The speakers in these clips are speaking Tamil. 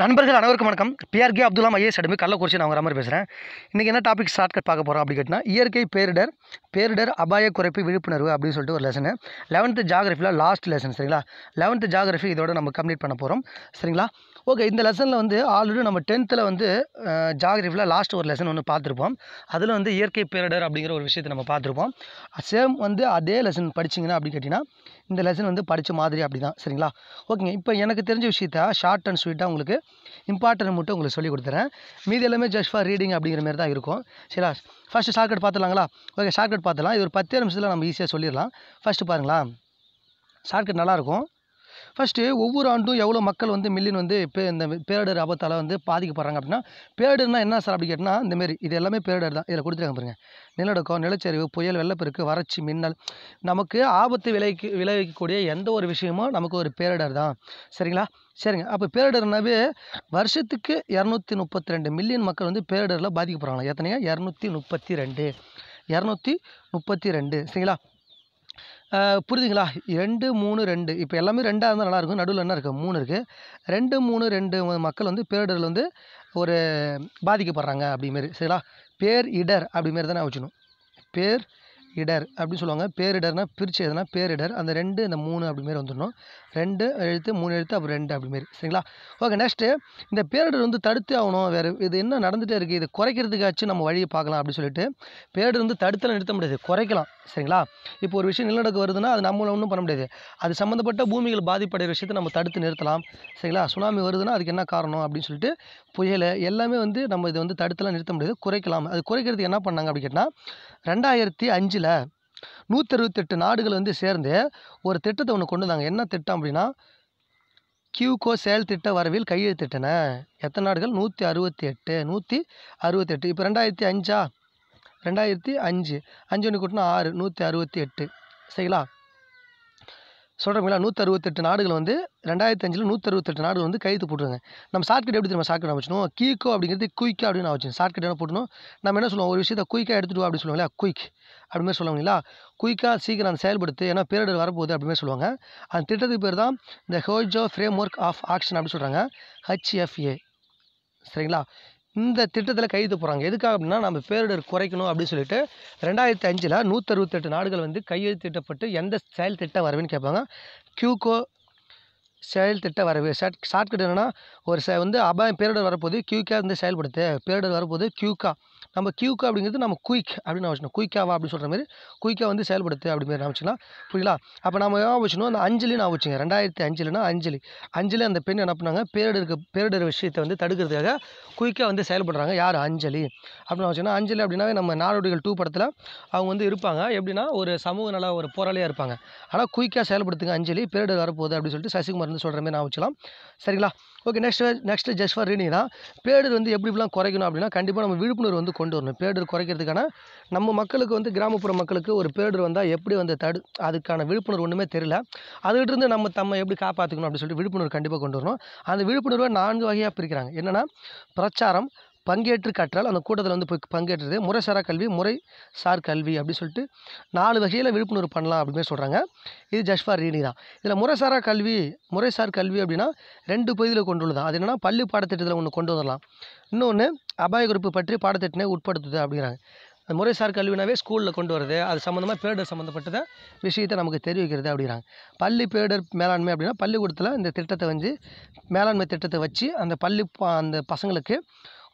நண்பர்கள் அனைவருக்கும் வணக்கம் பிஆர்கே அப்துல்லாம் ஐஏஎஸ் அடமி கள்ளக்குறிச்சி நான் மாதிரி பேசுகிறேன் இன்றைக்கி என்ன டாபிக் கட் பார்க்க போகிறோம் அப்படி கேட்டால் இயற்கை பேரிடர் பேரிடர் அபாய குறைப்பு விழிப்புணர்வு அப்படின்னு சொல்லிட்டு ஒரு லெசனு லெவன்த்து ஜாகிரஃபியில் லாஸ்ட் லெசன் சரிங்களா லெவன்த்து ஜாகிரஃபி இதோட நம்ம கம்ப்ளீட் பண்ண போகிறோம் சரிங்களா ஓகே இந்த லெசனில் வந்து ஆல்ரெடி நம்ம டென்த்தில் வந்து ஜாகிரஃபியில் லாஸ்ட் ஒரு லெசன் ஒன்று பார்த்துருப்போம் அதில் வந்து இயற்கை பேரிடர் அப்படிங்கிற ஒரு விஷயத்தை நம்ம பார்த்துருப்போம் சேம் வந்து அதே லெசன் படிச்சிங்கன்னா அப்படின்னு கேட்டிங்கன்னா இந்த லெசன் வந்து படித்த மாதிரி அப்படி தான் சரிங்களா ஓகேங்க இப்போ எனக்கு தெரிஞ்ச விஷயத்த ஷார்ட் அண்ட் ஸ்வீட்டாக உங்களுக்கு இம்பார்ட்டன்ட் மட்டும் உங்களுக்கு சொல்லி கொடுத்துறேன் மீதி எல்லாமே ஜஸ்ட் ஃபார் ரீடிங் அப்படிங்கிற மாதிரி தான் இருக்கும் சரிங்களா ஃபஸ்ட்டு ஷார்ட்கட் பார்த்துலாங்களா ஓகே ஷார்ட்கட் பார்த்துலாம் இது ஒரு பத்து நிமிஷத்தில் நம்ம ஈஸியாக சொல்லிடலாம் ஃபஸ்ட்டு பாருங்களா ஷார்ட்கட் நல்லாயிருக்கும் ஃபஸ்ட்டு ஒவ்வொரு ஆண்டும் எவ்வளோ மக்கள் வந்து மில்லியன் வந்து பே இந்த பேரிடர் ஆபத்தால் வந்து பாதிக்கப்படுறாங்க அப்படின்னா பேரிடர்னால் என்ன சார் அப்படி கேட்டால் இந்தமாரி இது எல்லாமே பேரிடர் தான் இதில் கொடுத்துருக்காங்க பாருங்கள் நிலநடுக்கம் நிலச்சரிவு புயல் வெள்ளப்பெருக்கு வறட்சி மின்னல் நமக்கு ஆபத்து விளைவிக்கு விளைவிக்கக்கூடிய எந்த ஒரு விஷயமும் நமக்கு ஒரு பேரிடர் தான் சரிங்களா சரிங்க அப்போ பேரிடர்னாவே வருஷத்துக்கு இரநூத்தி முப்பத்தி ரெண்டு மில்லியன் மக்கள் வந்து பேரிடரில் பாதிக்கப்படுறாங்களா எத்தனையா இரநூத்தி முப்பத்தி ரெண்டு இரநூத்தி முப்பத்தி ரெண்டு சரிங்களா புரிதுங்களா ரெண்டு மூணு ரெண்டு இப்போ எல்லாமே ரெண்டாக இருந்தால் நல்லாயிருக்கும் நடுவில் என்ன இருக்குது மூணு இருக்குது ரெண்டு மூணு ரெண்டு மக்கள் வந்து பேரிடரில் வந்து ஒரு பாதிக்கப்படுறாங்க அப்படிமாரி சரிங்களா பேர் இடர் அப்படிமாரி தானே வச்சுக்கணும் பேர் இடர் அப்படின்னு சொல்லுவாங்க பேரிடர்னால் பிரித்து எதுனா பேரிடர் அந்த ரெண்டு இந்த மூணு அப்படிமாரி வந்துடணும் ரெண்டு எழுத்து மூணு எழுத்து அப்புறம் ரெண்டு அப்படிமாரி சரிங்களா ஓகே நெக்ஸ்ட்டு இந்த பேரிடர் வந்து தடுத்து ஆகணும் வேறு இது என்ன நடந்துகிட்டே இருக்குது இது குறைக்கிறதுக்காச்சும் நம்ம வழியை பார்க்கலாம் அப்படின்னு சொல்லிட்டு பேரிடர் வந்து தடுத்தலாம் நிறுத்த முடியாது குறைக்கலாம் சரிங்களா இப்போ ஒரு விஷயம் நிலநடுக்கு வருதுன்னா அது நம்மளை ஒன்றும் பண்ண முடியாது அது சம்மந்தப்பட்ட பூமிகள் பாதிப்படைய விஷயத்தை நம்ம தடுத்து நிறுத்தலாம் சரிங்களா சுனாமி வருதுன்னா அதுக்கு என்ன காரணம் அப்படின்னு சொல்லிட்டு புயல் எல்லாமே வந்து நம்ம இதை வந்து தடுத்தலாம் நிறுத்த முடியாது குறைக்கலாம் அது குறைக்கிறதுக்கு என்ன பண்ணாங்க அப்படின்னு கேட்டால் ரெண்டாயிரத்தி அஞ்சில் ஆண்டில் நூற்றறுபத்தெட்டு நாடுகள் வந்து சேர்ந்து ஒரு திட்டத்தை ஒன்று கொண்டு வந்தாங்க என்ன திட்டம் அப்படின்னா கியூகோ செயல் திட்ட வரவில் கையெழுத்திட்டன எத்தனை நாடுகள் நூற்றி அறுபத்தி எட்டு நூற்றி அறுபத்தெட்டு இப்போ ரெண்டாயிரத்தி அஞ்சா ரெண்டாயிரத்தி அஞ்சு அஞ்சு ஒன்று கூட்டினா ஆறு நூற்றி அறுபத்தி எட்டு சரிங்களா சொல்கிறோம்ல நூற்றறுபத்தெட்டு நாடுகள் வந்து ரெண்டாயிரத்து அஞ்சில் நூற்றறுபத்தெட்டு நாடுகள் வந்து கைது போட்டுருங்க நம்ம ஷார்ட்கட் எப்படி நம்ம ஷார்ட்கட் வச்சுக்கணும் கீக்கோ அப்படிங்கிறது குயிக்கோ அப்படின்னு வச்சு ஷார்ட்கட் என்ன போட்டணும் நம்ம என்ன சொல்லுவோம் ஒரு விஷயத்தை குயிக்காக எடுத்துகிட்டு வா அப்படின்னு சொல்லுவாங்களா குயிக் அப்படிமாரி சொல்லுவாங்களா குயிக்காக சீக்கிரம் அந்த செயல்படுத்து ஏன்னா பேரிடர் வரப்போகுது அப்படிமாரி சொல்லுவாங்க அந்த திட்டத்துக்கு பேர் தான் இந்த Hyogo framework of action அப்படின்னு சொல்கிறாங்க ஹச்எஃப்ஏ சரிங்களா இந்த திட்டத்தில் கையெழுத்து போகிறாங்க எதுக்காக அப்படின்னா நம்ம பேரிடர் குறைக்கணும் அப்படின்னு சொல்லிட்டு ரெண்டாயிரத்தி அஞ்சில் நூற்றறுபத்தெட்டு நாடுகள் வந்து கையெழுத்திட்டப்பட்டு எந்த செயல் திட்டம் வரவேன்னு கேட்பாங்க கியூகோ செயல் திட்டம் வரவு ஷார்ட் ஷார்ட்கட் என்னென்னா ஒரு ச வந்து அபாயம் பேரிடர் வரப்போது கியூகே வந்து செயல்படுத்து பேரிடர் வரப்போது கியூகா நம்ம கியூக்கா அப்படிங்கிறது நம்ம குயிக் அப்படின்னு வச்சுக்கணும் குயிக்காவா அப்படின்னு சொல்கிற மாதிரி குயிக்காக வந்து செயல்படுத்து அப்படிமாரி நான் வச்சுக்கலாம் புரியலா அப்போ நம்ம ஏன் வச்சுக்கணும் அந்த அஞ்சலி நான் வச்சுங்க ரெண்டாயிரத்தி அஞ்சுலனா அஞ்சலி அஞ்சலி அந்த பெண் என்ன பண்ணாங்க பேரிடருக்கு பேரிடர் விஷயத்தை வந்து தடுக்கிறதுக்காக குயிக்காக வந்து செயல்படுறாங்க யார் அஞ்சலி அப்படின்னு வச்சுக்கணும் அஞ்சலி அப்படின்னாவே நம்ம நாடோடிகள் டூ படத்தில் அவங்க வந்து இருப்பாங்க எப்படின்னா ஒரு சமூக நல ஒரு போராளியாக இருப்பாங்க ஆனால் குயிக்காக செயல்படுத்துங்க அஞ்சலி பேரிடர் வரப்போகுது அப்படின்னு சொல்லிட்டு சசிகுமார் வந்து சொல்கிற மாதிரி நான் வச்சுக்கலாம் சரிங்களா okay next next just for reading தான் பேடர் வந்து எப்படி இப்படிலாம் குறைக்கணும் அப்படின்னா கண்டிப்பாக நம்ம விழிப்புணர்வு வந்து கொண்டு வரணும் பேடர் குறைக்கிறதுக்கான நம்ம மக்களுக்கு வந்து கிராமப்புற மக்களுக்கு ஒரு பேடர் வந்தால் எப்படி வந்து தடு அதுக்கான விழிப்புணர்வு ஒன்றுமே தெரியல அதுகிட்டிருந்து நம்ம தம்மை எப்படி காப்பாற்றிக்கணும் அப்படின்னு சொல்லிட்டு விழிப்புணர்வு கண்டிப்பாக கொண்டு வரணும் அந்த விழிப்புணர்வை நான்கு வகையாக பிரிக்கிறாங்க என்னென்னா பிரச்சாரம் பங்கேற்று கற்றால் அந்த கூட்டத்தில் வந்து போய் பங்கேற்றது முறைசாரா கல்வி முறை சார் கல்வி அப்படின்னு சொல்லிட்டு நாலு வகையில் விழிப்புணர்வு பண்ணலாம் அப்படின்னு சொல்கிறாங்க இது ஜஸ்ட் ஃபார் தான் இதில் முறைசாரா கல்வி முறைசார் கல்வி அப்படின்னா ரெண்டு பகுதியில் கொண்டுள்ளது அது என்னென்னா பள்ளி பாடத்திட்டத்தில் ஒன்று கொண்டு வரலாம் இன்னொன்று அபாய குறிப்பு பற்றி பாடத்திட்டமே உட்படுத்துது அப்படிங்கிறாங்க அந்த முறைசார் கல்வினாவே ஸ்கூலில் கொண்டு வருது அது சம்மந்தமாக பேடர் சம்மந்தப்பட்டத விஷயத்தை நமக்கு தெரிவிக்கிறது அப்படிங்கிறாங்க பள்ளி பேடர் மேலாண்மை அப்படின்னா பள்ளிக்கூடத்தில் இந்த திட்டத்தை வந்து மேலாண்மை திட்டத்தை வச்சு அந்த பள்ளி அந்த பசங்களுக்கு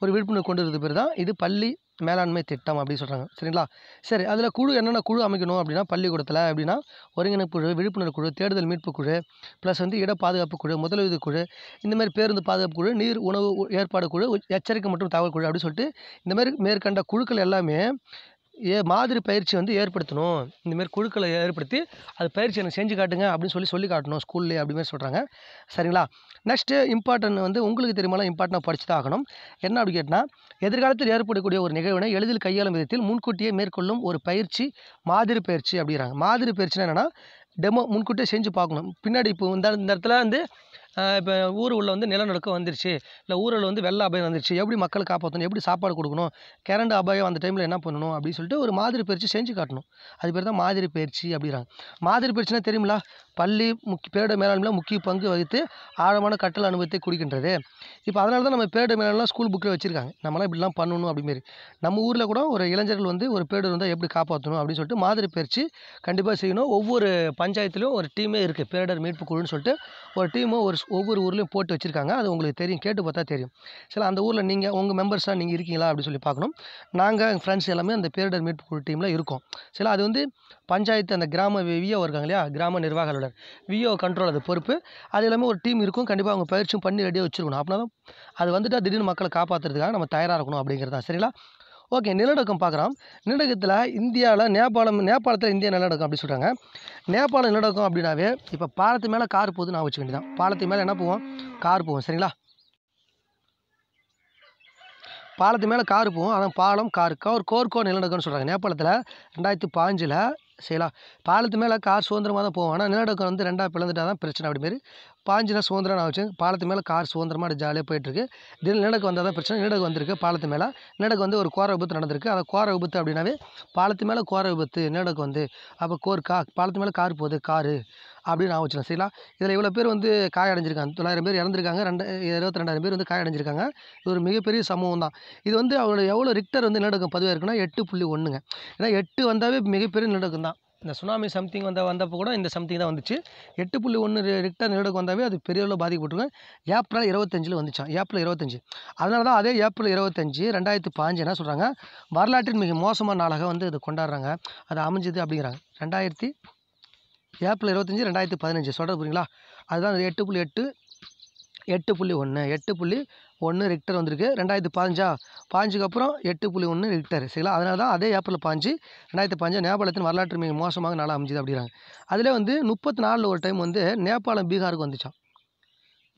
ஒரு விழிப்புணர்வு கொண்டு வரது பேர் தான் இது பள்ளி மேலாண்மை திட்டம் அப்படின்னு சொல்கிறாங்க சரிங்களா சரி அதில் குழு என்னென்ன குழு அமைக்கணும் அப்படின்னா பள்ளிக்கூடத்தில் அப்படின்னா ஒருங்கிணைப்பு குழு விழிப்புணர்வு குழு தேடுதல் மீட்பு குழு ப்ளஸ் வந்து இட பாதுகாப்பு குழு முதலுதவி குழு இந்த மாதிரி பேருந்து பாதுகாப்பு குழு நீர் உணவு ஏற்பாடு குழு எச்சரிக்கை மற்றும் தகவல் குழு அப்படின்னு சொல்லிட்டு இந்த மாதிரி மேற்கண்ட குழுக்கள் எல்லாமே ஏ மாதிரி பயிற்சி வந்து ஏற்படுத்தணும் இந்தமாரி குழுக்களை ஏற்படுத்தி அது பயிற்சி எனக்கு செஞ்சு காட்டுங்க அப்படின்னு சொல்லி சொல்லி காட்டணும் ஸ்கூல்லேயே அப்படிமாரி சொல்கிறாங்க சரிங்களா நெக்ஸ்ட்டு இம்பார்ட்டன்ட் வந்து உங்களுக்கு தெரியுமாலாம் இம்பார்ட்டண்ட்டாக படித்து தான் ஆகணும் என்ன அப்படி கேட்டால் எதிர்காலத்தில் ஏற்படக்கூடிய ஒரு நிகழ்வினை எளிதில் கையாளும் விதத்தில் முன்கூட்டியே மேற்கொள்ளும் ஒரு பயிற்சி மாதிரி பயிற்சி அப்படிங்கிறாங்க மாதிரி பயிற்சினா என்னென்னா டெமோ முன்கூட்டியே செஞ்சு பார்க்கணும் பின்னாடி இப்போ இந்த இந்த இடத்துல வந்து இப்போ ஊர் உள்ள வந்து நிலநடுக்கம் வந்துருச்சு இல்லை ஊரில் வந்து வெள்ள அபாயம் வந்துருச்சு எப்படி மக்களை காப்பாற்றணும் எப்படி சாப்பாடு கொடுக்கணும் கரண்ட் அபாயம் அந்த டைமில் என்ன பண்ணணும் அப்படின்னு சொல்லிட்டு ஒரு மாதிரி பயிற்சி செஞ்சு காட்டணும் அது பேர் தான் மாதிரி பயிற்சி அப்படிங்கிறாங்க மாதிரி பயிற்சினா தெரியுமில பள்ளி முக்கிய பேரிட மேலாண்மையில் முக்கிய பங்கு வகித்து ஆழமான கட்டல் அனுபவத்தை குடிக்கின்றது இப்போ அதனால தான் நம்ம பேரிட மேலாண்மைலாம் ஸ்கூல் புக்கில் வச்சுருக்காங்க நம்மளாம் இப்படிலாம் பண்ணணும் அப்படிமாரி நம்ம ஊரில் கூட ஒரு இளைஞர்கள் வந்து ஒரு பேரிடர் வந்தால் எப்படி காப்பாற்றணும் அப்படின்னு சொல்லிட்டு மாதிரி பயிற்சி கண்டிப்பாக செய்யணும் ஒவ்வொரு பஞ்சாயத்துலேயும் ஒரு டீமே இருக்குது பேரிடர் மீட்பு குழுன்னு சொல்லிட்டு ஒரு டீமும் ஒரு மெம்பர்ஸ் ஒவ்வொரு ஊர்லேயும் போட்டு வச்சுருக்காங்க அது உங்களுக்கு தெரியும் கேட்டு பார்த்தா தெரியும் சில அந்த ஊரில் நீங்கள் உங்கள் மெம்பர்ஸாக நீங்கள் இருக்கீங்களா அப்படின்னு சொல்லி பார்க்கணும் நாங்கள் எங்கள் ஃப்ரெண்ட்ஸ் எல்லாமே அந்த பேரிடர் மீட்பு டீமில் இருக்கோம் சில அது வந்து பஞ்சாயத்து அந்த கிராம விஓ இருக்காங்க இல்லையா கிராம நிர்வாக அலுவலர் விஓ கண்ட்ரோல் அது பொறுப்பு அது எல்லாமே ஒரு டீம் இருக்கும் கண்டிப்பாக அவங்க பயிற்சியும் பண்ணி ரெடியாக வச்சுருக்கணும் அப்படின்னா அது வந்துட்டு திடீர்னு மக்களை காப்பாற்றுறதுக்காக நம்ம தயாராக இருக்கணும் அப்படிங்கிறது தான் சரிங்களா ஓகே நிலநடுக்கம் பார்க்குறோம் நிலநடுக்கத்தில் இந்தியாவில் நேபாளம் நேபாளத்தில் இந்தியா நிலநடுக்கம் அப்படின்னு சொல்கிறாங்க நேபாளம் நிலநடுக்கம் அப்படின்னாவே இப்போ பாலத்து மேலே கார் போகுது நான் வச்சுக்க வேண்டியதான் பாலத்து மேலே என்ன போவோம் கார் போவோம் சரிங்களா பாலத்து மேலே கார் போவோம் ஆனால் பாலம் கார் கோர் கோர்கோ நிலநடுக்கம்னு சொல்கிறாங்க நேபாளத்தில் ரெண்டாயிரத்தி பாஞ்சில் சரிங்களா பாலத்து மேலே கார் சுதந்திரமாக தான் போவோம் ஆனால் நிலநடுக்கம் வந்து ரெண்டாக பிளந்துட்டால் தான் பிரச்சனை அப்படி மாரி பாஞ்சுனா சுதந்திரம் நான் வச்சு பாலத்து மேலே கார் சுதந்திரமாக ஜாலியாக போயிட்டுருக்கு திடீர் நிலநடுக்கம் வந்தால் தான் பிரச்சனை நிலநடுக்கம் வந்திருக்கு பாலத்து மேலே நிலநடுக்கம் வந்து ஒரு கோர விபத்து நடந்திருக்கு அதை கோர விபத்து அப்படின்னாவே பாலத்து மேலே கோர விபத்து நிலநடுக்கம் வந்து அப்போ கோர் கா பாலத்து மேலே கார் போகுது காரு அப்படின்னு நான் வச்சுருவேன் சரிங்களா இதில் இவ்வளோ பேர் வந்து காய அடைஞ்சிருக்காங்க தொள்ளாயிரம் பேர் இறந்துருக்காங்க ரெண்டு இருபத்தி ரெண்டாயிரம் பேர் வந்து காய அடைஞ்சிருக்காங்க இது ஒரு மிகப்பெரிய சமூகம் தான் இது வந்து அவங்களோட எவ்வளோ ரிக்டர் வந்து நிலநடுக்கம் பதிவாக இருக்குன்னா எட்டு புள்ளி ஒன்றுங்க ஏன்னா எட்டு வந்தாவே மிகப்பெரிய நிலநடுக்கம் தான் இந்த சுனாமி சம்திங் வந்த வந்தப்போ கூட இந்த சம்திங் தான் வந்துச்சு எட்டு புள்ளி ஒன்று ரிக்டர் நிலநடுக்கம் வந்தாவே அது பெரிய அளவு பாதிக்கப்பட்டிருக்கும் ஏப்ரல் இருபத்தஞ்சில் வந்துச்சான் ஏப்ரல் இருபத்தஞ்சி அதனால தான் அதே ஏப்ரல் இருபத்தஞ்சி ரெண்டாயிரத்து பாஞ்சு என்ன சொல்கிறாங்க வரலாற்றின் மிக மோசமான நாளாக வந்து இது கொண்டாடுறாங்க அது அமைஞ்சது அப்படிங்கிறாங்க ரெண்டாயிரத்தி ஏப்ரல் இருபத்தஞ்சி ரெண்டாயிரத்தி பதினஞ்சு சொல்கிறது புரியுங்களா அதுதான் அந்த எட்டு புள்ளி எட்டு எட்டு புள்ளி ஒன்று எட்டு புள்ளி ஒன்று ரிக்டர் வந்திருக்கு ரெண்டாயிரத்து பாஞ்சா பாஞ்சுக்கு அப்புறம் எட்டு புள்ளி ஒன்று ரிக்டர் சரிங்களா அதனால தான் அதே ஏப்ரல் பாஞ்சு ரெண்டாயிரத்து பாஞ்சு நேபாளத்தின் வரலாற்று மிக மோசமாக நல்லா அமைஞ்சுது அப்படிங்கிறாங்க அதில் வந்து முப்பத்தி நாலில் ஒரு டைம் வந்து நேபாளம் பீகாருக்கு வந்துச்சான்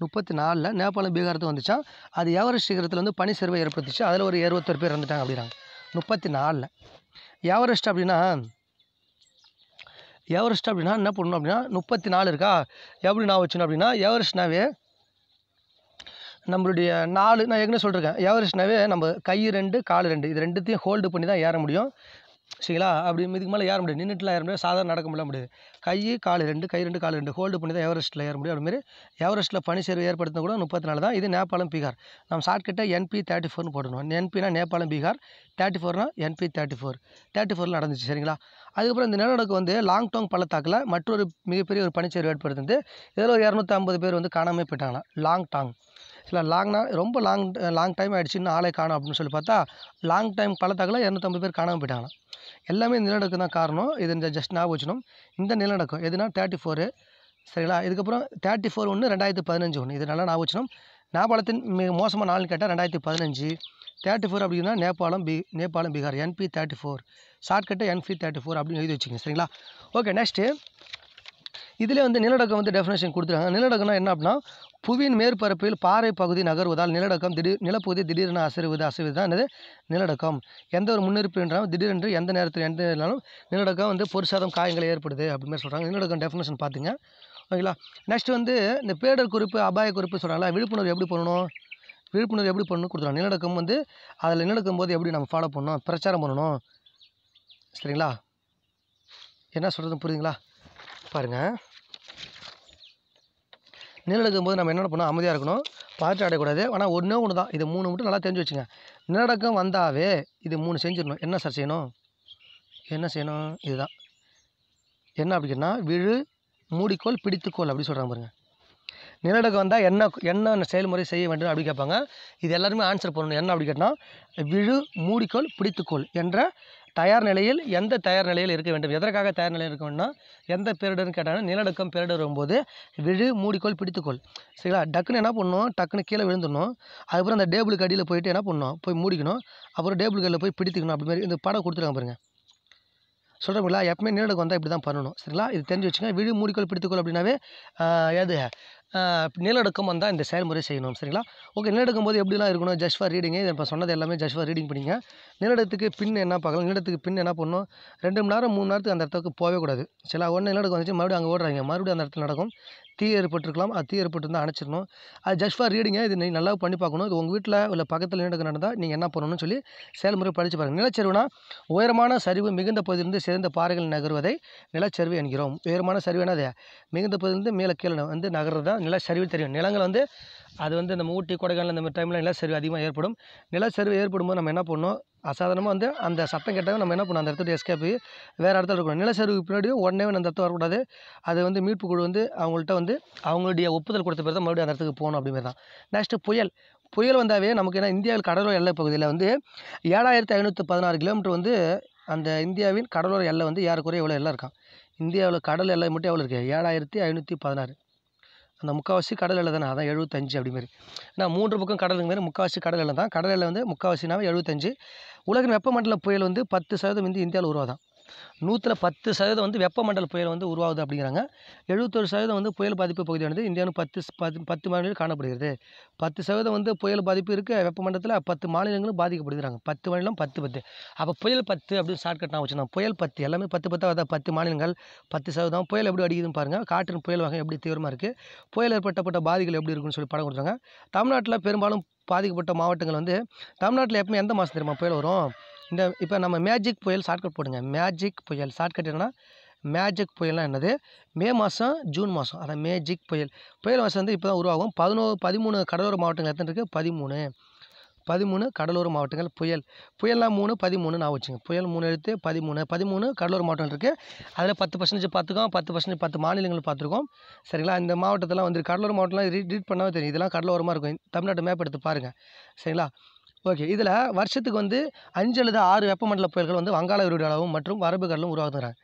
முப்பத்தி நாலில் நேபாளம் பீகாருக்கு வந்துச்சான் அது எவரெஸ்ட் சீக்கிரத்தில் வந்து பனி சிறுவை ஏற்படுத்திச்சு அதில் ஒரு இருபத்தொரு பேர் வந்துட்டாங்க அப்படிங்கிறாங்க முப்பத்தி நாலில் எவரெஸ்ட் அப்படின்னா எவரெஸ்ட் அப்படின்னா என்ன பண்ணணும் அப்படின்னா முப்பத்தி நாலு இருக்கா எப்படி நான் வச்சுணும் அப்படின்னா எவரெஸ்ட்னாவே நம்மளுடைய நாலு நான் எங்கன்னு சொல்கிறேன் எவரெஸ்ட்னாவே நம்ம கை ரெண்டு கால் ரெண்டு இது ரெண்டுத்தையும் ஹோல்டு பண்ணி தான் ஏற முடியும் சரிங்களா அப்படி இதுக்கு மேலே ஏற முடியாது நின்றுட்டுலாம் ஏற முடியாது சாதாரண நடக்க முடியல முடியாது கை கால் ரெண்டு கை ரெண்டு கால் ரெண்டு ஹோல்டு பண்ணி தான் எவரெஸ்ட்டில் ஏற முடியும் அதுமாரி எவரெஸ்ட்டில் சேர்வு ஏற்படுத்தினா கூட முப்பத்தி நாலு தான் இது நேபாளம் பீகார் நம்ம ஷார்ட்கட்டை என்பி தேர்ட்டி ஃபோர்னு போடணும் என்பினா நேபாளம் பீகார் தேர்ட்டி ஃபோர்னா என்பி தேர்ட்டி ஃபோர் தேர்ட்டி ஃபோரில் நடந்துச்சு சரிங்களா அதுக்கப்புறம் இந்த நிலநடுக்கம் வந்து லாங் டோங் பள்ளத்தாக்கில் மற்றொரு மிகப்பெரிய ஒரு பனிச்சேர்வு ஏற்படுத்துது இதில் ஒரு இரநூத்தம்பது பேர் வந்து காணாமல் போயிட்டாங்களா லாங் டாங் சில லாங்னா ரொம்ப லாங் லாங் டைம் ஆகிடுச்சின்னு ஆளே காணும் அப்படின்னு சொல்லி பார்த்தா லாங் டைம் பள்ளத்தாக்கில் இரநூத்தம்பது பேர் காணாமல் போயிட்டாங்கன்னா எல்லாமே இந்த நிலநடுக்கம் தான் காரணம் இது இந்த ஜஸ்ட் ஞாபகம் வச்சுணும் இந்த நிலநடுக்கம் எதுனா தேர்ட்டி ஃபோரு சரிங்களா இதுக்கப்புறம் தேர்ட்டி ஃபோர் ஒன்று ரெண்டாயிரத்து பதினஞ்சு ஒன்று இது நல்லா ஞாபகம் வச்சுணும் நேபாளத்தின் மிக மோசமாக நாள்னு கேட்டால் ரெண்டாயிரத்து பதினஞ்சு தேர்ட்டி ஃபோர் அப்படின்னா நேபாளம் பி நேபாளம் Bihar NB thirty four shortcut NB thirty four அப்படின்னு எழுதி வச்சுக்கோங்க சரிங்களா ஓகே நெக்ஸ்ட்டு இதில் வந்து நிலநடுக்கம் வந்து டெஃபினேஷன் கொடுத்துருக்காங்க நிலநடுக்கம்னா என்ன அப்படின்னா புவியின் மேற்பரப்பில் பாறை பகுதி நகர்வதால் நிலநடுக்கம் திடீர் நிலப்பகுதி திடீரென அசைவது அசைவது தான் என்னது நிலநடுக்கம் எந்த ஒரு முன்னெடுப்புன்றாலும் திடீரென்று எந்த நேரத்தில் எந்த இருந்தாலும் நிலநடுக்கம் வந்து பொருசாதம் காயங்களை ஏற்படுது அப்படின்னு சொல்கிறாங்க நிலநடுக்கம் டெஃபினேஷன் பார்த்துங்க ஓகேங்களா நெக்ஸ்ட் வந்து இந்த பேடர் குறிப்பு அபாய குறிப்பு சொல்கிறாங்களா விழிப்புணர்வு எப்படி பண்ணணும் விழிப்புணர்வு எப்படி பண்ணணும் கொடுத்துருவாங்க நிலநடுக்கம் வந்து அதில் நிலநடுக்கும் போது எப்படி நம்ம ஃபாலோ பண்ணணும் பிரச்சாரம் பண்ணணும் சரிங்களா என்ன சொல்கிறது புரியுதுங்களா பாருங்கள் நிழல் போது நம்ம என்ன பண்ணோம் அமைதியாக இருக்கணும் பார்த்து அடையக்கூடாது ஆனால் ஒன்றே ஒன்று தான் இது மூணு மட்டும் நல்லா தெரிஞ்சு வச்சுங்க நிலநடுக்கம் வந்தாவே இது மூணு செஞ்சிடணும் என்ன சார் செய்யணும் என்ன செய்யணும் இதுதான் என்ன அப்படின்னா விழு மூடிக்கோள் பிடித்துக்கோள் அப்படின்னு சொல்கிறாங்க பாருங்கள் நிலநடுக்கம் வந்தால் என்ன என்ன செயல்முறை செய்ய வேண்டும் அப்படி கேட்பாங்க இது எல்லாருமே ஆன்சர் பண்ணணும் என்ன அப்படி கேட்டால் விழு மூடிக்கோள் பிடித்துக்கோள் என்ற தயார் நிலையில் எந்த தயார் நிலையில் இருக்க வேண்டும் எதற்காக தயார் நிலையில் இருக்கணும்னா எந்த பேரிடர்னு கேட்டாலும் நிலநடுக்கம் பேரிடர் வரும்போது விழு மூடிக்கோள் பிடித்துக்கோள் சரிங்களா டக்குன்னு என்ன பண்ணணும் டக்குன்னு கீழே விழுந்துடணும் அதுக்கப்புறம் அந்த டேபிளுக்கு அடியில் போயிட்டு என்ன பண்ணணும் போய் மூடிக்கணும் அப்புறம் டேபிள் கடையில் போய் பிடித்துக்கணும் அப்படி மாதிரி இந்த படம் கொடுத்துருக்காங்க பாருங்கள் சொல்கிறோங்களா எப்பவுமே நீரோடக்கு வந்தால் இப்படி தான் பண்ணணும் சரிங்களா இது தெரிஞ்சு வச்சுங்க விழி மூடிக்கொள் பிடித்துக்கொள் அப்படின்னாவே எது நிலடக்கம் வந்தால் இந்த செயல்முறை செய்யணும் சரிங்களா ஓகே நிலநடுக்கும் போது எப்படிலாம் இருக்கணும் ஜஸ்ட் ஃபார் ரீடிங்கு இப்போ சொன்னது எல்லாமே ஜஸ்ட் ஃபார் ரீடிங் பண்ணிங்க நிலடத்துக்கு பின் என்ன பார்க்கலாம் நிலடத்துக்கு பின் என்ன பண்ணணும் ரெண்டு மணி நேரம் மூணு நேரத்துக்கு அந்த இடத்துக்கு போகவே கூடாது சில ஒன்று நிலநடுக்கம் வந்துச்சு மறுபடியும் அங்கே ஓடுறாங்க மறுபடியும் அந்த இடத்துல நடக்கும் தீ ஏற்பட்டிருக்கலாம் அது தீ ஏற்பட்டிருந்தால் அணைச்சிடணும் அது ஜஸ்ட் ஃபார் ரீடிங்க இது நீங்கள் நல்லா பண்ணி பார்க்கணும் இது உங்கள் வீட்டில் உள்ள பக்கத்தில் நீண்ட நடந்தால் நீங்கள் என்ன பண்ணணும்னு சொல்லி செயல்முறை படித்து பாருங்கள் நிலச்சரிவுனா உயரமான சரிவு மிகுந்த பகுதியிலிருந்து சிறந்த பாறைகள் நகர்வதை நிலச்சரிவு என்கிறோம் உயரமான சரிவுனா அதே மிகுந்த பகுதியிலிருந்து மேலே கீழே வந்து நகர்றது தான் நிலச்சரிவு தெரியும் நிலங்கள் வந்து அது வந்து நம்ம ஊட்டி கொடைக்கானல் இந்த மாதிரி டைமில் நிலச்சரிவு அதிகமாக ஏற்படும் நிலச்சரிவு ஏற்படும் போது நம்ம என்ன பண்ணணும் அசாதாரணமாக வந்து அந்த சத்தம் கேட்டால் நம்ம என்ன பண்ணணும் அந்த இடத்துல எஸ்கேப்பு வேறு இடத்துல இருக்கணும் நிலச்சரிவுக்கு பின்னாடி உடனே அந்த இடத்துல வரக்கூடாது அது வந்து மீட்பு குழு வந்து அவங்கள்ட்ட வந்து அவங்களுடைய ஒப்புதல் கொடுத்த பிறகு தான் மறுபடியும் அந்த இடத்துக்கு போகணும் அப்படிமாரி தான் நெக்ஸ்ட்டு புயல் புயல் வந்தாவே நமக்கு என்ன இந்தியாவில் கடலோர எல்லை பகுதியில் வந்து ஏழாயிரத்து ஐநூற்றி பதினாறு கிலோமீட்டர் வந்து அந்த இந்தியாவின் கடலோர எல்லை வந்து ஏறக்குறைய எவ்வளோ எல்லாம் இருக்கான் இந்தியாவில் கடல் எல்லை மட்டும் எவ்வளோ இருக்குது ஏழாயிரத்தி ஐநூற்றி பதினாறு அந்த முக்கால்வாசி கடல் எல்லை தானே அதான் எழுபத்தஞ்சு அப்படிமாரி நான் மூன்று பக்கம் கடலுங்க மாரி முக்கால்வாசி கடல் எல்லாம் தான் கடல் எல்லை வந்து முக்கால்வாசினாவே எழுபத்தஞ்சு உலகின் வெப்பமண்டல புயல் வந்து பத்து சதவீதம் வந்து இந்தியாவில் உருவாதான் நூற்றில் பத்து சதவீதம் வந்து வெப்பமண்டல புயல் வந்து உருவாகுது அப்படிங்கிறாங்க எழுபத்தொரு சதவீதம் வந்து புயல் பாதிப்பு பகுதியானது இந்தியாவின் பத்து பத்து பத்து மாநிலங்களில் காணப்படுகிறது பத்து சதவீதம் வந்து புயல் பாதிப்பு இருக்க வெப்பமண்டலத்தில் பத்து மாநிலங்களும் பாதிக்கப்படுகிறாங்க பத்து மாநிலம் பத்து பத்து அப்போ புயல் பத்து அப்படின்னு ஷார்ட்கட் நான் வச்சுருந்தோம் புயல் பத்து எல்லாமே பத்து பத்தாக பத்து மாநிலங்கள் பத்து சதவீதம் புயல் எப்படி அடிக்குதுன்னு பாருங்கள் காற்றின் புயல் வகை எப்படி தீவிரமாக இருக்குது புயல் ஏற்பட்டப்பட்ட பாதிகள் எப்படி இருக்குன்னு சொல்லி படம் கொடுத்துருக்காங்க தமிழ்நாட்டில் பெரும்பாலும் பாதிக்கப்பட்ட மாவட்டங்கள் வந்து தமிழ்நாட்டில் எப்பவுமே எந்த மாதம் தெரியுமா புயல் வரும் இந்த இப்போ நம்ம மேஜிக் புயல் ஷார்ட்கட் போடுங்க மேஜிக் புயல் ஷார்ட்கட் என்னென்னா மேஜிக் புயல்னால் என்னது மே மாதம் ஜூன் மாதம் அதான் மேஜிக் புயல் புயல் மாதம் வந்து இப்போ தான் உருவாகும் பதினோரு பதிமூணு கடலோர மாவட்டங்கள் எத்தனை இருக்குது பதிமூணு பதிமூணு கடலோர மாவட்டங்கள் புயல் புயல்லாம் மூணு பதிமூணு நான் வச்சுங்க புயல் மூணு எடுத்து பதிமூணு பதிமூணு கடலோர மாவட்டம் இருக்குது அதில் பத்து பர்சன்டேஜ் பார்த்துக்கோம் பத்து பர்சன்டேஜ் பத்து மாநிலங்கள் பார்த்துருக்கோம் சரிங்களா இந்த மாவட்டத்தெல்லாம் வந்து கடலோர மாவட்டம்லாம் ரீட் ரீட் பண்ணாவே தெரியும் இதெல்லாம் கடலோரமாக இருக்கும் தமிழ்நாட்டு மேப் எடுத்து பாருங்கள் சரிங்களா ஓகே இதில் வருஷத்துக்கு வந்து அஞ்சு அல்லது ஆறு வெப்பமண்டல புயல்கள் வந்து வங்காள விரிவடலாகவும் மற்றும் வரம்புகளும் உருவாகுதுறாங்க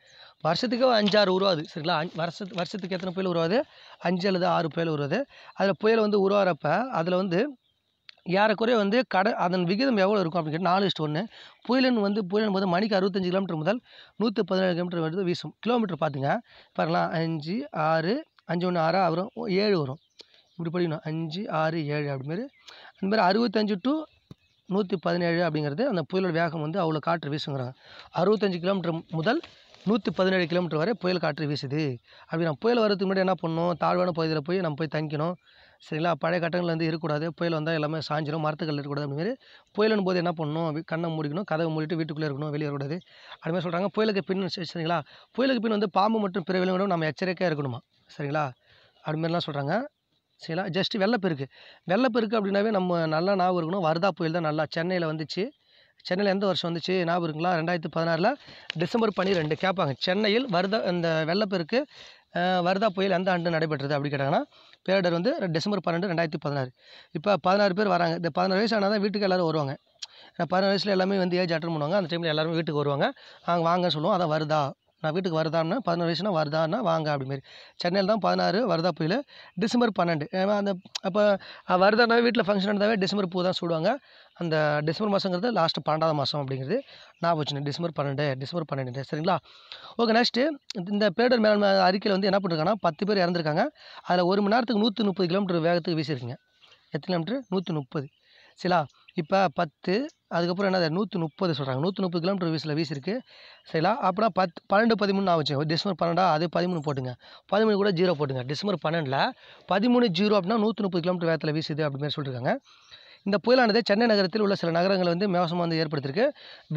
வருஷத்துக்கு அஞ்சாறு உருவாது சரிங்களா அஞ்சு வருஷத்து வருஷத்துக்கு எத்தனை புயல் உருவாது அஞ்சு அல்லது ஆறு புயல் உருவாது அதில் புயல் வந்து உருவாகிறப்ப அதில் வந்து ஏறக்குறைய வந்து கடை அதன் விகிதம் எவ்வளோ இருக்கும் அப்படின்னு கேட்டால் நாலு இஷ்டம் ஒன்று புயலின் வந்து புயலின் போது மணிக்கு அறுபத்தஞ்சு கிலோமீட்டர் முதல் நூற்றி பதினேழு கிலோமீட்டர் வந்து வீசும் கிலோமீட்டர் பார்த்துங்க பாருங்களா அஞ்சு ஆறு அஞ்சு ஒன்று ஆறாக வரும் ஏழு வரும் இப்படி படிக்கணும் அஞ்சு ஆறு ஏழு அப்படிமாரி அதுமாதிரி அறுபத்தஞ்சு டு நூற்றி பதினேழு அப்படிங்கிறது அந்த புயலோட வேகம் வந்து அவ்வளோ காற்று வீசுங்கிறாங்க அறுபத்தஞ்சு கிலோமீட்டர் முதல் நூற்றி பதினேழு கிலோமீட்டர் வரை புயல் காற்று வீசுது அப்படி நம்ம புயல் வரதுக்கு முன்னாடி என்ன பண்ணணும் தாழ்வான பகுதியில் போய் நம்ம போய் தங்கிக்கணும் சரிங்களா பழைய கட்டங்களில் வந்து இருக்கக்கூடாது புயல் வந்தால் எல்லாமே சாஞ்சிடும் மரத்துக்கள் இருக்கக்கூடாது அப்படிங்கிறது புயலின் போது என்ன பண்ணணும் கண்ணை மூடிக்கணும் கதவை மூடிட்டு வீட்டுக்குள்ளே இருக்கணும் வெளியே வரக்கூடாது அதுமாதிரி சொல்கிறாங்க புயலுக்கு பின் சரிங்களா புயலுக்கு பின் வந்து பாம்பு மற்றும் பிற விலங்குகளும் நம்ம எச்சரிக்கையாக இருக்கணுமா சரிங்களா அப்படிமாரிலாம் சொல்கிறாங்க சரிங்களா ஜஸ்ட் வெள்ளப்பெருக்கு வெள்ளப்பெருக்கு அப்படின்னாவே நம்ம நல்லா ஞாபகம் இருக்கணும் வரதா புயல் தான் நல்லா சென்னையில் வந்துச்சு சென்னையில் எந்த வருஷம் வந்துச்சு ஞாபகம் இருக்குங்களா ரெண்டாயிரத்து பதினாறில் டிசம்பர் பன்னிரெண்டு கேட்பாங்க சென்னையில் வருதா இந்த வெள்ளப்பெருக்கு வருதா புயல் எந்த ஆண்டு நடைபெற்றது அப்படி கேட்டாங்கன்னா பேரிடர் வந்து டிசம்பர் பன்னெண்டு ரெண்டாயிரத்து பதினாறு இப்போ பதினாறு பேர் வராங்க இந்த பதினாறு வயசு ஆனால் தான் வீட்டுக்கு எல்லோரும் வருவாங்க பதினாறு வயசில் எல்லாமே வந்து ஏஜ் அட்டன் பண்ணுவாங்க அந்த டைமில் எல்லாருமே வீட்டுக்கு வருவாங்க அவங்க வாங்க சொல்லுவோம் அதான் வருதா நான் வீட்டுக்கு வருதான்னா பதினோரு வயசுனா வருதான்னா வாங்க அப்படிமாரி சென்னையில் தான் பதினாறு வருதா புயல் டிசம்பர் பன்னெண்டு அந்த அப்போ வருதானாவே வீட்டில் ஃபங்க்ஷன் இருந்தாவே டிசம்பர் பூ தான் சூடுவாங்க அந்த டிசம்பர் மாதங்கிறது லாஸ்ட்டு பன்னெண்டாவது மாதம் அப்படிங்கிறது நான் வச்சுனேன் டிசம்பர் பன்னெண்டு டிசம்பர் பன்னெண்டு சரிங்களா ஓகே நெக்ஸ்ட்டு இந்த பேரிடர் மேலாண்மை அறிக்கையில் வந்து என்ன பண்ணிருக்காங்கன்னா பத்து பேர் இறந்துருக்காங்க அதில் ஒரு மணி நேரத்துக்கு நூற்றி முப்பது கிலோமீட்டர் வேகத்துக்கு வீசியிருக்கீங்க எத்தனை கிலோமீட்டர் நூற்றி முப்பது சரிங்களா இப்போ பத்து அதுக்கப்புறம் என்னது நூற்றி முப்பது சொல்கிறாங்க நூற்றி முப்பது கிலோமீட்டர் வீசில் வீசிருக்கு சரிங்களா அப்படின்னா பத்து பன்னெண்டு பதிமூணு நான் வச்சு டிசம்பர் பன்னெண்டா அது பதிமூணு போட்டுங்க பதிமூணு கூட ஜீரோ போட்டுங்க டிசம்பர் பன்னெண்டில் பதிமூணு ஜீரோ அப்படின்னா நூற்றி முப்பது கிலோமீட்டர் வேகத்தில் வீசுது அப்படின்னு சொல்லியிருக்காங்க இந்த புயலானது சென்னை நகரத்தில் உள்ள சில நகரங்கள் வந்து மோசமாக வந்து ஏற்படுத்திருக்கு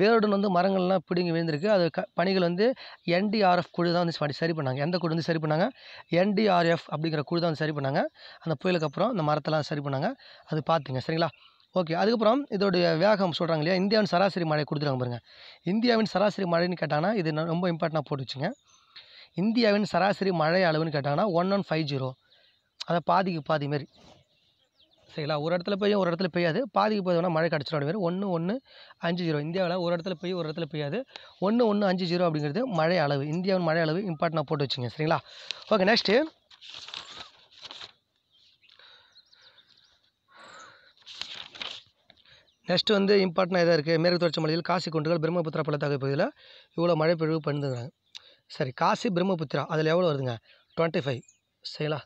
வேருடன் வந்து மரங்கள்லாம் பிடுங்கி விழுந்திருக்கு அது க பணிகள் வந்து என்டிஆர்எஃப் குழு தான் வந்து சரி பண்ணாங்க எந்த குழு வந்து சரி பண்ணாங்க என்டிஆர்எஃப் அப்படிங்கிற குழு தான் வந்து சரி பண்ணாங்க அந்த புயலுக்கு அப்புறம் அந்த மரத்தெல்லாம் சரி பண்ணாங்க அது பார்த்துங்க சரிங்களா ஓகே அதுக்கப்புறம் இதோடைய வேகம் சொல்கிறாங்க இல்லையா இந்தியாவின் சராசரி மழை கொடுத்துருக்காங்க பாருங்கள் இந்தியாவின் சராசரி மழைன்னு கேட்டாங்கன்னா இது ரொம்ப இம்பார்ட்டண்ட்டாக போட்டு வச்சுங்க இந்தியாவின் சராசரி மழை அளவுன்னு கேட்டாங்கன்னா ஒன் ஒன் ஃபைவ் ஜீரோ அதை பாதிக்கு பாதி மாரி சரிங்களா ஒரு இடத்துல பெய்யும் ஒரு இடத்துல பெய்யாது பாதிக்கு போய் வேணால் மழை கிடச்சிடும் மாதிரி ஒன்று ஒன்று அஞ்சு ஜீரோ இந்தியாவில் ஒரு இடத்துல பெய்யும் ஒரு இடத்துல பெய்யாது ஒன்று ஒன்று அஞ்சு ஜீரோ அப்படிங்கிறது மழை அளவு இந்தியாவின் மழை அளவு இம்பார்ட்டண்ட்டாக போட்டு வச்சுங்க சரிங்களா ஓகே நெக்ஸ்ட்டு நெக்ஸ்ட்டு வந்து இம்பார்ட்டனாக இதாக இருக்குது மேற்கு தொடர்ச்சி மலையில் காசி குன்றுகள் பிரம்மபுத்திரா பள்ளத்தாக்கு பகுதியில் இவ்வளோ மழை பொழிவு பண்ணுறாங்க சரி காசி பிரம்மபுத்திரா அதில் எவ்வளோ வருதுங்க டுவெண்ட்டி ஃபைவ் சரிங்களா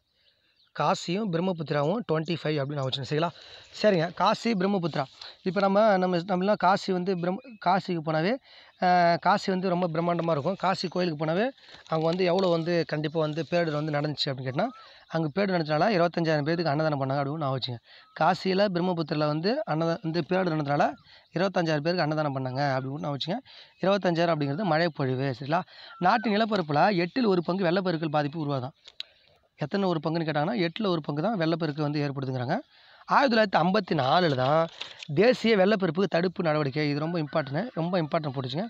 காசியும் பிரம்மபுத்திராவும் டுவெண்ட்டி ஃபைவ் அப்படின்னு நான் வச்சுருந்தேன் சரிங்களா சரிங்க காசி பிரம்மபுத்திரா இப்போ நம்ம நம்ம நம்மளாம் காசி வந்து பிரம் காசிக்கு போனாவே காசி வந்து ரொம்ப பிரம்மாண்டமாக இருக்கும் காசி கோயிலுக்கு போனாவே அவங்க வந்து எவ்வளோ வந்து கண்டிப்பாக வந்து பேரிடர் வந்து நடந்துச்சு அப்படின்னு கேட்டால் அங்கே பேடு நடந்ததுனால இருபத்தஞ்சாயிரம் பேருக்கு அன்னதானம் பண்ணாங்க அப்படின்னு நான் வச்சுங்க காசியில் பிரம்மபுத்திரில் வந்து அன்னதான் இந்த பேடு நடந்ததுனால இருபத்தஞ்சாயிரம் பேருக்கு அன்னதானம் பண்ணாங்க அப்படின்னு நான் வச்சுங்க இருபத்தஞ்சாயிரம் அப்படிங்கிறது மழைப்பொழிவு சரிங்களா நாட்டு நிலப்பரப்பில் எட்டில் ஒரு பங்கு வெள்ளப்பெருக்கள் பாதிப்பு உருவாதான் எத்தனை ஒரு பங்குன்னு கேட்டாங்கன்னா எட்டில் ஒரு பங்கு தான் வெள்ளப்பெருக்கு வந்து ஏற்படுத்துங்கிறாங்க ஆயிரத்தி தொள்ளாயிரத்தி ஐம்பத்தி நாலில் தான் தேசிய வெள்ளப்பெருப்புக்கு தடுப்பு நடவடிக்கை இது ரொம்ப இம்பார்ட்டன் ரொம்ப இம்பார்ட்டன் போட்டுச்சுங்க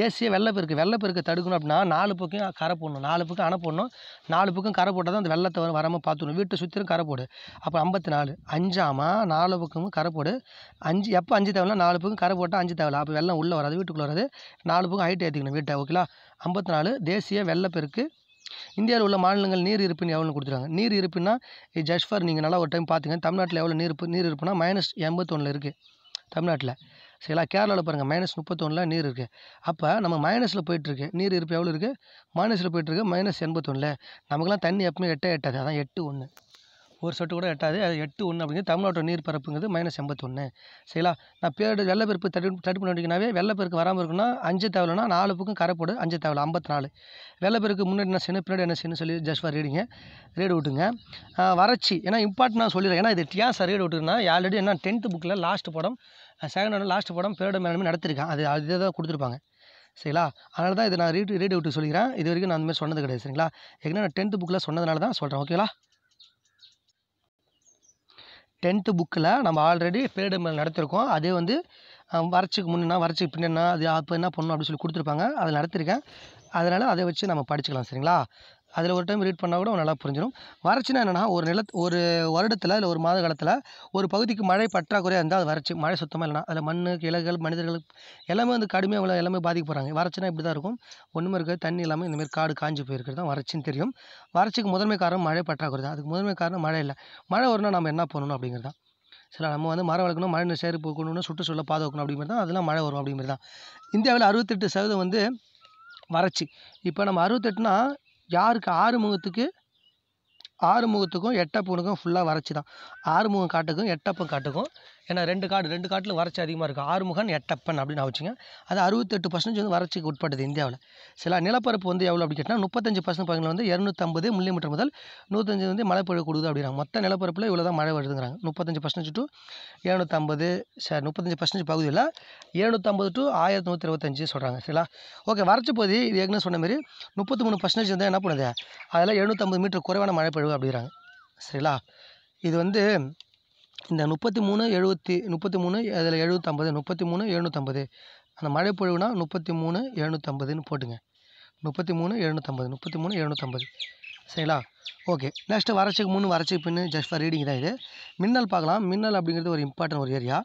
தேசிய வெள்ளப்பெருக்கு வெள்ளப்பெருக்கு தடுக்கணும் அப்படின்னா நாலு பக்கம் கரை போடணும் நாலு பக்கம் அணை போடணும் நாலு பக்கம் கரை போட்டால் தான் அந்த வெள்ளத்தை வராமல் பார்த்துக்கணும் வீட்டை சுற்றிலும் கரை போடு அப்போ ஐம்பத்தி நாலு அஞ்சாமா நாலு பக்கமும் கரை போடு அஞ்சு எப்போ அஞ்சு தேவையில்ல நாலு பக்கம் கரை போட்டால் அஞ்சு தேவையில்ல அப்போ வெள்ளம் உள்ளே வராது வீட்டுக்குள்ளே வராது நாலு பக்கம் ஹைட் ஏற்றிக்கணும் வீட்டை ஓகேங்களா ஐம்பத்தி நாலு தேசிய வெள்ளப்பெருக்கு இந்தியாவில் உள்ள மாநிலங்கள் நீர் இருப்பின் எவ்வளோன்னு கொடுத்துருவாங்க நீர் இருப்புன்னா ஜஸ்ட் ஃபார் நீங்கள் நல்லா ஒரு டைம் பார்த்துங்க தமிழ்நாட்டில் எவ்வளோ நீர் நீர் இருப்புனா மைனஸ் எண்பத்தொன்னில் இருக்குது தமிழ்நாட்டில் சரிங்களா கேரளாவில் பாருங்கள் மைனஸ் முப்பத்தொன்னில் நீர் இருக்குது அப்போ நம்ம மைனஸில் போயிட்டுருக்கு நீர் இருப்பு எவ்வளோ இருக்குது மைனஸில் போயிட்டுருக்கு மைனஸ் எண்பத்தொன்னில் நமக்குலாம் தண்ணி எப்பவுமே எட்டே எட்டாது அதான் எட்டு ஒன்று ஒரு சொட்டு கூட எட்டாது அது எட்டு ஒன்று அப்படிங்கிறது தமிழ்நாட்டோட நீர் பரப்புங்கிறது மைனஸ் எண்பத்தொன்று சரிங்களா நான் பேரிடர் வெள்ளப்பெருக்கு தடுப்பு தடுப்பு நடவடிக்கைனாவே வெள்ளப்பெருக்கு வராமல் இருக்குன்னா அஞ்சு தேவைன்னா நாலு பக்கம் கரை போடு அஞ்சு தேவை ஐம்பத்தி நாலு வெள்ளப்பெருக்கு முன்னாடி என்ன செய்யணும் பின்னாடி என்ன செய்யணும்னு சொல்லி ஜஸ்ட் ஃபார் ரீடிங்க ரேடு விட்டுங்க வறட்சி ஏன்னா இம்பார்ட்டன் நான் சொல்லிடுறேன் ஏன்னா இது ஏன் சார் ரேடு விட்டுருன்னா ஆல்ரெடி என்ன டென்த்து புக்கில் லாஸ்ட் படம் செகண்ட் லாஸ்ட் படம் பேரிடர் மேலே நடத்திருக்கேன் அது அதுதான் தான் கொடுத்துருப்பாங்க சரிங்களா அதனால தான் இதை நான் ரீட் ரீடு விட்டு சொல்லிக்கிறேன் இது வரைக்கும் நான் அந்தமாதிரி சொன்னது கிடையாது சரிங்களா ஏன்னா நான் டென்த்து புக்கில் சொன்னதுனால தான் சொல்கிறேன் ஓகேங்களா டென்த்து புக்கில் நம்ம ஆல்ரெடி பேரிடு நடத்திருக்கோம் அதே வந்து வரச்சுக்கு முன்னா வரச்சுக்கு பின்னா அது அப்போ என்ன பண்ணணும் அப்படின்னு சொல்லி கொடுத்துருப்பாங்க அதை நடத்திருக்கேன் அதனால் அதை வச்சு நம்ம படிச்சுக்கலாம் சரிங்களா அதில் ஒரு டைம் ரீட் பண்ணால் கூட நல்லா புரிஞ்சிடும் வறட்சினா என்னென்னா ஒரு நில ஒரு வருடத்தில் இல்லை ஒரு மாத காலத்தில் ஒரு பகுதிக்கு மழை பற்றாக்குறையாக இருந்தால் அது வறட்சி மழை சுத்தமாக இல்லைனா அதில் மண் இலைகள் மனிதர்கள் எல்லாமே வந்து கடுமையாக உள்ள எல்லாமே பாதிக்க போகிறாங்க வறட்சினா இப்படி தான் இருக்கும் ஒன்றுமே இருக்காது தண்ணி இல்லாமல் இந்தமாரி காடு காஞ்சி போயிருக்கிறது தான் வறட்சின்னு தெரியும் வறட்சிக்கு முதன்மை காரணம் மழை பற்றாக்குறை தான் அதுக்கு முதன்மை காரணம் மழை இல்லை மழை வரணும் நம்ம என்ன பண்ணணும் அப்படிங்கிறது தான் சில நம்ம வந்து மரம் வளர்க்கணும் மழை சேறு போக்கணும்னு சுற்றுச்சூழல் பாதுகாக்கணும் அப்படிங்கிறது தான் அதெல்லாம் மழை வரும் அப்படிங்கிறது தான் இந்தியாவில் அறுபத்தெட்டு சதவீதம் வந்து வறட்சி இப்போ நம்ம அறுபத்தெட்டுனா யாருக்கு ஆறுமுகத்துக்கு ஆறுமுகத்துக்கும் எட்டப்பனுக்கும் ஃபுல்லாக வறட்சி தான் ஆறுமுகம் காட்டுக்கும் எட்டப்பன் காட்டுக்கும் ஏன்னா ரெண்டு காடு ரெண்டு காட்டில் வறட்சி அதிகமாக இருக்கும் ஆறுமுகன் எட்டப்பன் அப்படின்னு வச்சுங்க அது அறுபத்தெட்டு பர்சன்டேஜ் வந்து வறட்சிக்கு உட்பட்டது இந்தியாவில் சில நிலப்பரப்பு வந்து எவ்வளோ அப்படி கேட்டால் முப்பத்தஞ்சு பர்சன்ட் பகுதியில் வந்து இரநூத்தம்பது மில்லிமீட்டர் முதல் நூற்றஞ்சு வந்து மழை பொழுது கொடுக்குது அப்படிங்கிறாங்க மொத்த நிலப்பரப்பில் இவ்வளோ தான் மழை வருதுங்கிறாங்க முப்பத்தஞ்சு பர்சன்டேஜ் டு இரநூத்தம்பது சார் முப்பத்தஞ்சு பர்சன்டேஜ் பகுதியில் இரநூத்தம்பது டு ஆயிரத்தி நூற்றி இருபத்தஞ்சு சொல்கிறாங்க சரிங்களா ஓகே வறட்சி பகுதி இது ஏற்கனவே சொன்ன மாதிரி முப்பத்தி மூணு பர்சன்டேஜ் வந்து என்ன பண்ணுது அதில் எழுநூற்றம்பது மீட்டர் குறைவான மழை பெய்வு அப்படிங்கிறாங்க சரிங்களா இது வந்து இந்த முப்பத்தி மூணு எழுபத்தி முப்பத்தி மூணு அதில் எழுநூற்றம்பது முப்பத்தி மூணு எழுநூற்றம்பது அந்த மழைப்பொழிவுனா முப்பத்தி மூணு எழுநூற்றம்பதுன்னு போட்டுங்க முப்பத்தி மூணு எழுநூற்றம்பது முப்பத்தி மூணு எழுநூற்றம்பது சரிங்களா ஓகே நெக்ஸ்ட்டு வறட்சிக்கு முன் வறட்சிக்கு பின்னு ஜஸ்ட் ஃபார் ரீடிங் தான் இது மின்னல் பார்க்கலாம் மின்னல் அப்படிங்கிறது ஒரு இம்பார்ட்டன்ட் ஒரு ஏரியா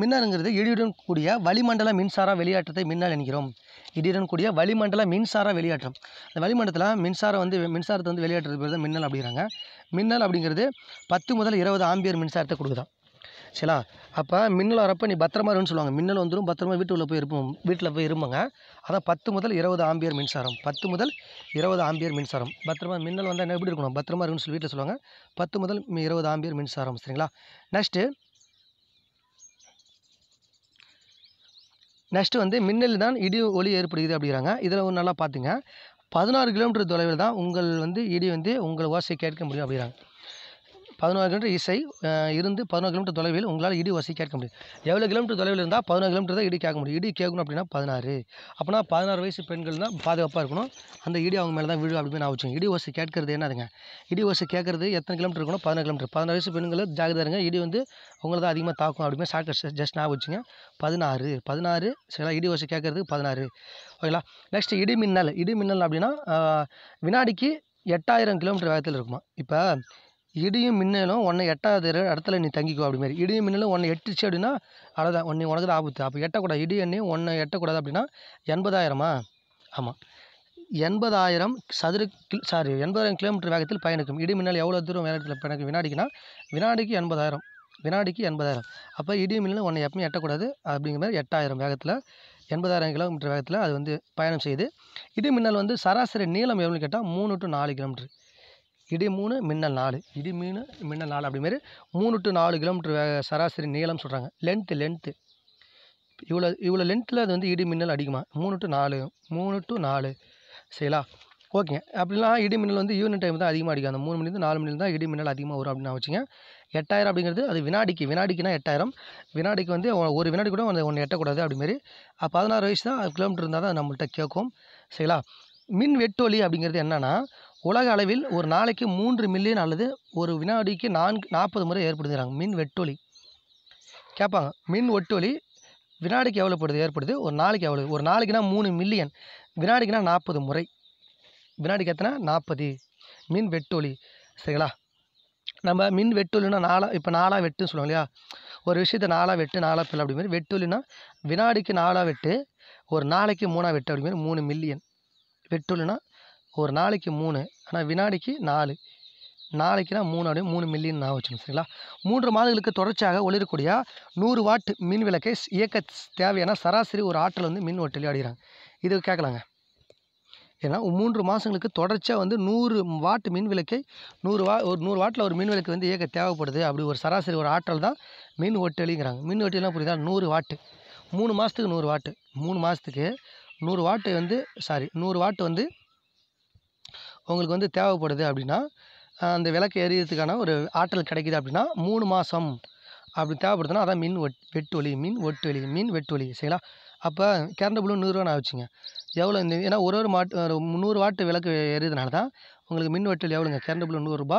மின்னலுங்கிறது இடியுடன் கூடிய வளிமண்டல மின்சார வெளியாற்றத்தை மின்னல் என்கிறோம் இடியுடன் கூடிய வளிமண்டல மின்சார வெளியாற்றம் அந்த வளிமண்டலத்தில் மின்சாரம் வந்து மின்சாரத்தை வந்து வெளியாற்றுறது பேர் தான் மின்னல் அப்படிங்கிறாங்க மின்னல் அப்படிங்கிறது பத்து முதல் இருபது ஆம்பியர் மின்சாரத்தை கொடுக்குதான் சரிங்களா அப்போ மின்னல் வரப்போ நீ பத்திரமா இருன்னு சொல்லுவாங்க மின்னல் வந்துடும் பத்திரமா வீட்டுக்குள்ளே போய் இருப்போம் வீட்டில் போய் இருப்பாங்க அதான் பத்து முதல் இருபது ஆம்பியர் மின்சாரம் பத்து முதல் இருபது ஆம்பியர் மின்சாரம் பத்திரமா மின்னல் வந்தால் என்ன எப்படி இருக்கணும் பத்திரமா இருக்குன்னு சொல்லி வீட்டில் சொல்லுவாங்க பத்து முதல் இருபது ஆம்பியர் மின்சாரம் சரிங்களா நெக்ஸ்ட்டு நெக்ஸ்ட்டு வந்து மின்னல் தான் இடி ஒளி ஏற்படுகிறது அப்படிங்கிறாங்க இதில் நல்லா பார்த்துங்க பதினாறு கிலோமீட்டர் தொலைவில் தான் உங்கள் வந்து இடி வந்து உங்கள் ஓசையை கேட்க முடியும் அப்படிங்கிறாங்க பதினோரு கிலோமீட்டர் இசை இருந்து பதினோரு கிலோமீட்டர் தொலைவில் உங்களால் இடி வசி கேட்க முடியும் எவ்வளோ கிலோமீட்டர் தொலைவில் இருந்தால் பதினோரு கிலோமீட்டர் தான் இடி கேட்க முடியும் இடி கேட்கணும் அப்படின்னா பதினாறு அப்படின்னா பதினாறு வயசு பெண்கள் தான் பாதுகாப்பாக இருக்கணும் அந்த இடி அவங்க மேலே தான் விழு அப்படின்னு நான் வச்சு இடி வசி கேட்கறது என்னதுங்க இடி வசி கேட்கறது எத்தனை கிலோமீட்டர் இருக்கணும் பதினாறு கிலோமீட்டர் பதினாறு வயசு பெண்கள் ஜாகிரதா இருங்க இடி வந்து உங்களை தான் அதிகமாக தாக்கும் அப்படின்னு ஷார்ட்கட் ஜஸ்ட் நான் வச்சுங்க பதினாறு பதினாறு சில இடி வசி கேட்கறதுக்கு பதினாறு ஓகேங்களா நெக்ஸ்ட் இடி மின்னல் இடி மின்னல் அப்படின்னா வினாடிக்கு எட்டாயிரம் கிலோமீட்டர் வேகத்தில் இருக்குமா இப்போ இடியும் மின்னலும் உன்னை எட்டாத இடத்துல நீ தங்கிக்கோ அப்படி மாதிரி இடியும் மின்னலும் உன்னை எட்டுச்சு அப்படின்னா அவ்வளோதான் உன்னை உனக்கு தான் ஆபத்து அப்போ எட்டக்கூடாது இடி எண்ணி உன்னை எட்டக்கூடாது அப்படின்னா எண்பதாயிரமா ஆமாம் எண்பதாயிரம் சதுர கில் சாரி எண்பதாயிரம் கிலோமீட்டர் வேகத்தில் பயணிக்கும் இடி மின்னல் எவ்வளோ தூரம் வேகத்தில் பயணிக்கும் வினாடிக்குனா வினாடிக்கு எண்பதாயிரம் வினாடிக்கு எண்பதாயிரம் அப்போ இடி மின்னல் உன்னை எப்பவுமே எட்டக்கூடாது அப்படிங்கிற மாதிரி எட்டாயிரம் வேகத்தில் எண்பதாயிரம் கிலோமீட்டர் வேகத்தில் அது வந்து பயணம் செய்யுது இடி மின்னல் வந்து சராசரி நீளம் எவ்வளோன்னு கேட்டால் மூணு டு நாலு கிலோமீட்டர் இடி மூணு மின்னல் நாலு இடி மீன் மின்னல் நாலு மாரி மூணு டு நாலு கிலோமீட்ரு சராசரி நீளம் சொல்கிறாங்க லென்த்து லென்த்து இவ்வளோ இவ்வளோ லென்த்தில் அது வந்து இடி மின்னல் அடிக்குமா மூணு டு நாலு மூணு டு நாலு சரிங்களா ஓகே அப்படிலாம் இடி மின்னல் வந்து யூனிட் டைம் தான் அதிகமாக அடிக்கும் அந்த மூணு மணிலேருந்து நாலு மணிலேருந்து தான் இடி மின்னல் அதிகமாக வரும் அப்படின்னு வச்சுங்க எட்டாயிரம் அப்படிங்கிறது அது வினாடிக்கு வினாடிக்குனா எட்டாயிரம் வினாடிக்கு வந்து ஒரு வினாடி கூட ஒன்று ஒன்று எட்டக்கூடாது அப்படிமாரி பதினாறு வயசு தான் கிலோமீட்டர் இருந்தால் தான் நம்மள்கிட்ட கேட்கும் சரிங்களா மின் வெட்டொலி அப்படிங்கிறது என்னென்னா உலக அளவில் ஒரு நாளைக்கு மூன்று மில்லியன் அல்லது ஒரு வினாடிக்கு நான்கு நாற்பது முறை ஏற்படுத்துகிறாங்க மின் வெட்டொலி கேட்பாங்க மின் ஒட்டொலி வினாடிக்கு எவ்வளோ படுது ஏற்படுது ஒரு நாளைக்கு எவ்வளோ ஒரு நாளைக்குனா மூணு மில்லியன் வினாடிக்குனா நாற்பது முறை வினாடிக்கு எத்தனை நாற்பது மின் வெட்டொலி சரிங்களா நம்ம மின் வெட்டொலினா நாலாக இப்போ நாலாக வெட்டுன்னு சொல்லுவோம் இல்லையா ஒரு விஷயத்தை நாலாக வெட்டு நாலாக பிள்ளை அப்படி மாதிரி வெட்டொலினா வினாடிக்கு நாலாக வெட்டு ஒரு நாளைக்கு மூணாக வெட்டு அப்படி மாதிரி மூணு மில்லியன் வெட்டொலினா ஒரு நாளைக்கு மூணு ஆனால் வினாடிக்கு நாலு நாளைக்குனா மூணு அப்படியே மூணு மில்லியன் நான் வச்சுக்கணும் சரிங்களா மூன்று மாதங்களுக்கு தொடர்ச்சியாக ஒளிரக்கூடிய நூறு வாட் மின் விளக்கை இயக்க தேவையான சராசரி ஒரு ஆற்றல் வந்து மின் ஓட்டலி அடிக்கிறாங்க இது கேட்கலாங்க ஏன்னா மூன்று மாதங்களுக்கு தொடர்ச்சியாக வந்து நூறு வாட் மின் விளக்கை நூறு வா ஒரு நூறு வாட்டில் ஒரு மின் விளக்கு வந்து இயக்க தேவைப்படுது அப்படி ஒரு சராசரி ஒரு ஆற்றல் தான் மின் ஒட்டலிங்கிறாங்க மின் ஒட்டலாம் புரியுதா நூறு வாட்டு மூணு மாதத்துக்கு நூறு வாட்டு மூணு மாதத்துக்கு நூறு வாட்டு வந்து சாரி நூறு வாட்டு வந்து உங்களுக்கு வந்து தேவைப்படுது அப்படின்னா அந்த விளக்கு எரியறதுக்கான ஒரு ஆற்றல் கிடைக்கிது அப்படின்னா மூணு மாதம் அப்படி தேவைப்படுதுன்னா அதான் மின் ஒட் வெட்டொலி மின் ஒட்டொலி மின் வெட்டொலி சரிங்களா அப்போ கரண்ட் நூறுரூவா நான் வச்சுங்க எவ்வளோ இந்த ஏன்னா ஒரு ஒரு மாட்டு நூறு வாட்டு விளக்கு எரியுதுனால தான் உங்களுக்கு மின் வெட்டொலி எவ்வளோங்க கரண்ட் புள்ளு நூறுரூபா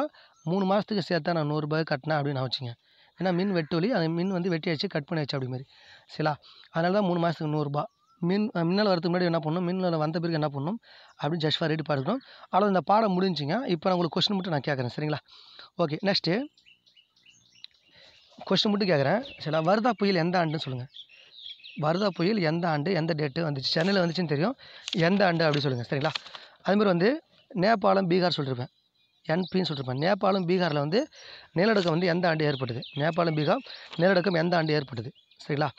மூணு மாதத்துக்கு சேர்த்தா நான் நூறுரூபா கட்டினேன் அப்படின்னு வச்சுங்க ஏன்னா மின் வெட்டு வெட்டொலி அந்த மின் வந்து வெட்டி வச்சு கட் பண்ணி வச்சு அப்படி மாதிரி சரிங்களா அதனால தான் மூணு மாதத்துக்கு நூறுரூபா மின் மின்னல் வரதுக்கு முன்னாடி என்ன பண்ணணும் மின்னல் வந்த பிறகு என்ன பண்ணணும் அப்படின்னு ஜஸ்ட் ஃபார் ரெடி பார்த்துக்கணும் அவ்வளோ இந்த பாடம் முடிஞ்சுங்க இப்போ நான் உங்களுக்கு கொஸ்டின் மட்டும் நான் கேட்குறேன் சரிங்களா ஓகே நெக்ஸ்ட்டு கொஸ்டின் மட்டும் கேட்குறேன் சரி வருதா புயல் எந்த ஆண்டுன்னு சொல்லுங்கள் வருதா புயல் எந்த ஆண்டு எந்த டேட்டு வந்துச்சு சென்னையில் வந்துச்சுன்னு தெரியும் எந்த ஆண்டு அப்படி சொல்லுங்கள் சரிங்களா அதுமாதிரி வந்து நேபாளம் பீகார் சொல்லியிருப்பேன் என்பின்னு சொல்லியிருப்பேன் நேபாளம் பீகாரில் வந்து நிலநடுக்கம் வந்து எந்த ஆண்டு ஏற்பட்டது நேபாளம் பீகார் நிலநடுக்கம் எந்த ஆண்டு ஏற்பட்டது சரிங்களா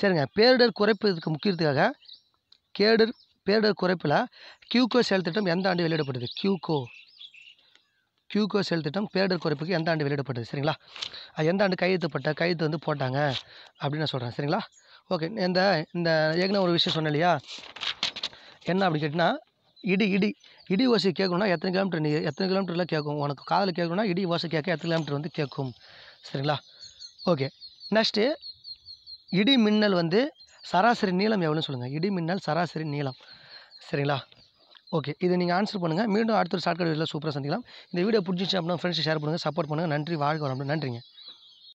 சரிங்க பேரிடர் குறைப்பு இதுக்கு முக்கியத்துக்காக கேடர் பேரிடர் குறைப்பில் கியூகோ செயல் திட்டம் எந்த ஆண்டு வெளியிடப்பட்டது கியூகோ கியூகோ செயல் திட்டம் பேரிடர் குறைப்புக்கு எந்த ஆண்டு வெளியிடப்பட்டது சரிங்களா அது எந்த ஆண்டு கையெழுத்துப்பட்ட கையெழுத்து வந்து போட்டாங்க அப்படின்னு நான் சொல்கிறேன் சரிங்களா ஓகே இந்த இந்த ஏற்கனவே ஒரு விஷயம் சொன்னேன் இல்லையா என்ன அப்படின்னு கேட்டினா இடி இடி இடி ஓசை கேட்கணும்னா எத்தனை கிலோமீட்டர் நீ எத்தனை கிலோமீட்டரில் கேட்கும் உனக்கு காதில் கேட்கணும்னா இடி ஓசை கேட்க எத்தனை கிலோமீட்டர் வந்து கேட்கும் சரிங்களா ஓகே நெக்ஸ்ட்டு இடி மின்னல் வந்து சராசரி நீளம் எவ்வளோன்னு சொல்லுங்கள் இடி மின்னல் சராசரி நீளம் சரிங்களா ஓகே இதை நீங்கள் ஆன்சர் பண்ணுங்கள் மீண்டும் அடுத்த ஒரு ஷார்ட்கட் வீடியோவில் சூப்பராக சந்திக்கலாம் இந்த வீடியோ பிடிச்சிச்சு அப்படின்னா ஃப்ரெண்ட்ஸ் ஷேர் பண்ணுங்கள் சப்போர்ட் பண்ணுங்கள் நன்றி வாழ்க வரம்பு நன்றிங்க